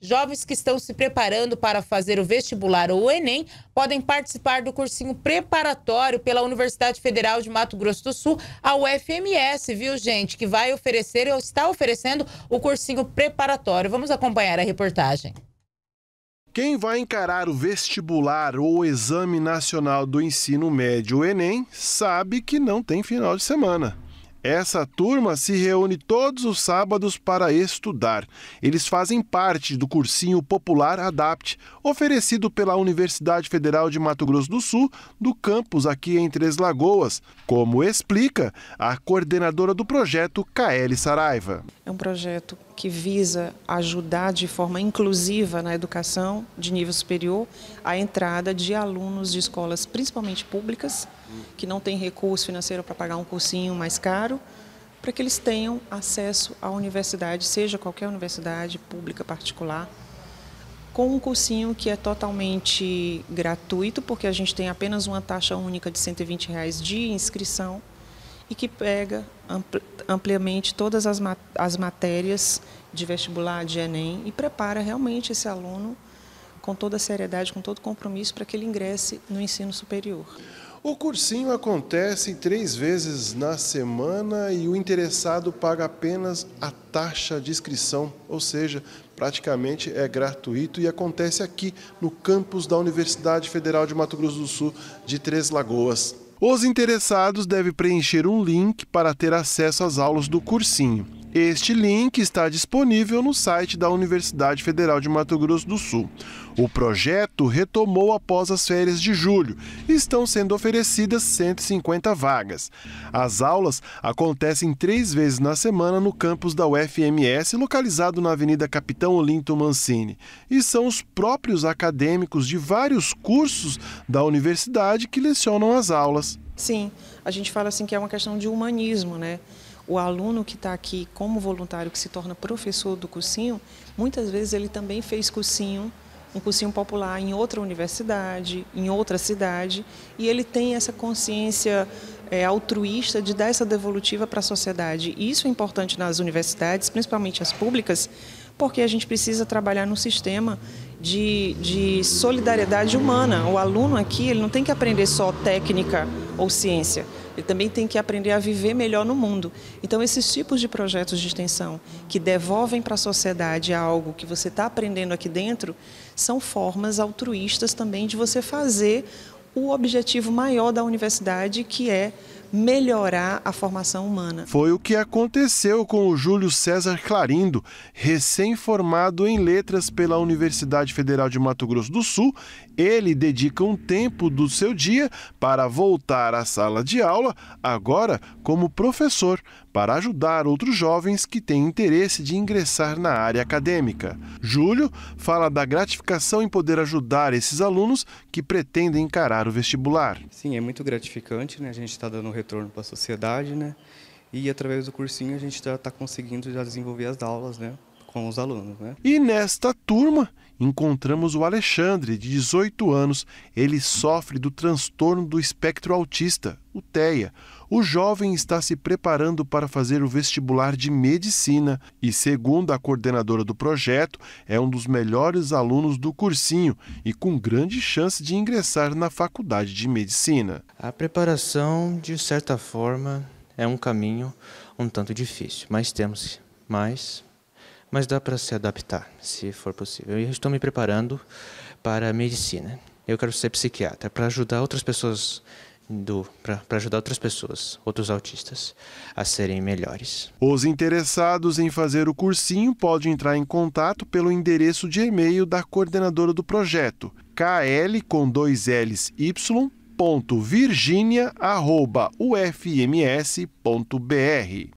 Jovens que estão se preparando para fazer o vestibular ou o Enem podem participar do cursinho preparatório pela Universidade Federal de Mato Grosso do Sul, a UFMS, viu, gente? Que vai oferecer ou está oferecendo o cursinho preparatório. Vamos acompanhar a reportagem. Quem vai encarar o vestibular ou o Exame Nacional do Ensino Médio, o Enem, sabe que não tem final de semana. Essa turma se reúne todos os sábados para estudar. Eles fazem parte do cursinho popular Adapt, oferecido pela Universidade Federal de Mato Grosso do Sul, do campus aqui em Três Lagoas, como explica a coordenadora do projeto, Kaeli Saraiva. É um projeto que visa ajudar de forma inclusiva na educação de nível superior a entrada de alunos de escolas, principalmente públicas, que não têm recurso financeiro para pagar um cursinho mais caro, para que eles tenham acesso à universidade, seja qualquer universidade pública particular, com um cursinho que é totalmente gratuito, porque a gente tem apenas uma taxa única de R$ 120 reais de inscrição e que pega ampliamente todas as, mat as matérias de vestibular, de Enem, e prepara realmente esse aluno com toda a seriedade, com todo o compromisso, para que ele ingresse no ensino superior. O cursinho acontece três vezes na semana e o interessado paga apenas a taxa de inscrição, ou seja, praticamente é gratuito e acontece aqui no campus da Universidade Federal de Mato Grosso do Sul de Três Lagoas. Os interessados devem preencher um link para ter acesso às aulas do cursinho. Este link está disponível no site da Universidade Federal de Mato Grosso do Sul. O projeto retomou após as férias de julho e estão sendo oferecidas 150 vagas. As aulas acontecem três vezes na semana no campus da UFMS, localizado na Avenida Capitão Olinto Mancini, e são os próprios acadêmicos de vários cursos da universidade que lecionam as aulas. Sim, a gente fala assim que é uma questão de humanismo, né? o aluno que está aqui como voluntário, que se torna professor do cursinho, muitas vezes ele também fez cursinho, um cursinho popular em outra universidade, em outra cidade, e ele tem essa consciência é, altruísta de dar essa devolutiva para a sociedade. E isso é importante nas universidades, principalmente as públicas, porque a gente precisa trabalhar num sistema de, de solidariedade humana. O aluno aqui ele não tem que aprender só técnica ou ciência, ele também tem que aprender a viver melhor no mundo. Então, esses tipos de projetos de extensão que devolvem para a sociedade algo que você está aprendendo aqui dentro são formas altruístas também de você fazer o objetivo maior da universidade, que é melhorar a formação humana. Foi o que aconteceu com o Júlio César Clarindo, recém-formado em letras pela Universidade Federal de Mato Grosso do Sul. Ele dedica um tempo do seu dia para voltar à sala de aula, agora como professor, para ajudar outros jovens que têm interesse de ingressar na área acadêmica. Júlio fala da gratificação em poder ajudar esses alunos que pretendem encarar o vestibular. Sim, é muito gratificante, né? A gente está dando retorno para a sociedade, né? E através do cursinho a gente já está conseguindo já desenvolver as aulas, né? com os alunos. Né? E nesta turma encontramos o Alexandre, de 18 anos. Ele sofre do transtorno do espectro autista, o TEA. O jovem está se preparando para fazer o vestibular de medicina e, segundo a coordenadora do projeto, é um dos melhores alunos do cursinho e com grande chance de ingressar na faculdade de medicina. A preparação, de certa forma, é um caminho um tanto difícil, mas temos mais mas dá para se adaptar, se for possível. Eu estou me preparando para a medicina. Eu quero ser psiquiatra para ajudar outras pessoas para ajudar outras pessoas, outros autistas, a serem melhores. Os interessados em fazer o cursinho podem entrar em contato pelo endereço de e-mail da coordenadora do projeto, kl com dois L's y ponto virginia arroba ufms.br